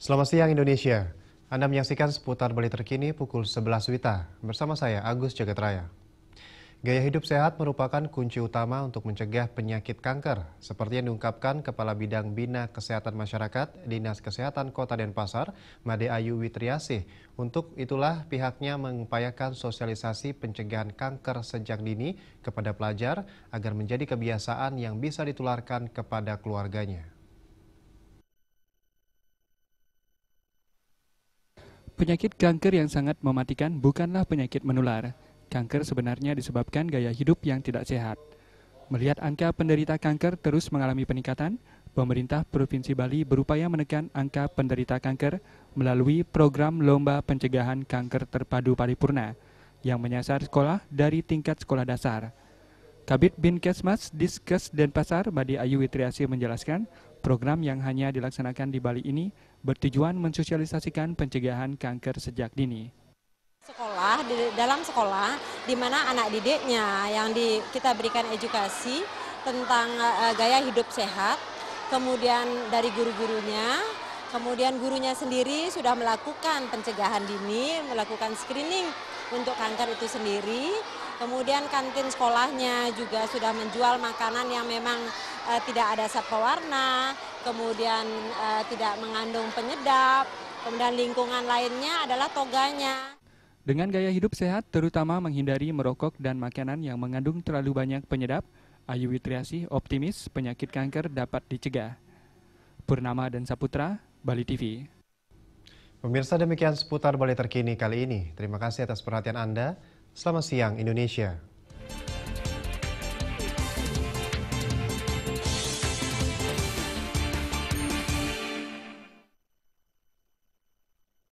Selamat siang Indonesia. Anda menyaksikan seputar Bali terkini pukul 11 Wita bersama saya Agus Jagatraya. Gaya hidup sehat merupakan kunci utama untuk mencegah penyakit kanker, seperti yang diungkapkan Kepala Bidang Bina Kesehatan Masyarakat Dinas Kesehatan Kota Denpasar, Made Ayu Witriasih. Untuk itulah pihaknya mengupayakan sosialisasi pencegahan kanker sejak dini kepada pelajar agar menjadi kebiasaan yang bisa ditularkan kepada keluarganya. Penyakit kanker yang sangat mematikan bukanlah penyakit menular. Kanker sebenarnya disebabkan gaya hidup yang tidak sehat. Melihat angka penderita kanker terus mengalami peningkatan, pemerintah Provinsi Bali berupaya menekan angka penderita kanker melalui program Lomba Pencegahan Kanker Terpadu Paripurna yang menyasar sekolah dari tingkat sekolah dasar – Kabit Bin Kesmas Diskes Denpasar Madi Ayu Witriasi menjelaskan, program yang hanya dilaksanakan di Bali ini bertujuan mensosialisasikan pencegahan kanker sejak dini sekolah di dalam sekolah di mana anak didiknya yang di, kita berikan edukasi tentang uh, gaya hidup sehat kemudian dari guru-gurunya Kemudian gurunya sendiri sudah melakukan pencegahan dini, melakukan screening untuk kanker itu sendiri. Kemudian kantin sekolahnya juga sudah menjual makanan yang memang e, tidak ada zat pewarna, kemudian e, tidak mengandung penyedap, kemudian lingkungan lainnya adalah toganya. Dengan gaya hidup sehat, terutama menghindari merokok dan makanan yang mengandung terlalu banyak penyedap, Ayu Witriasi optimis penyakit kanker dapat dicegah. Purnama dan Saputra, Bali TV. Pemirsa demikian seputar Bali terkini kali ini. Terima kasih atas perhatian Anda. Selamat siang Indonesia.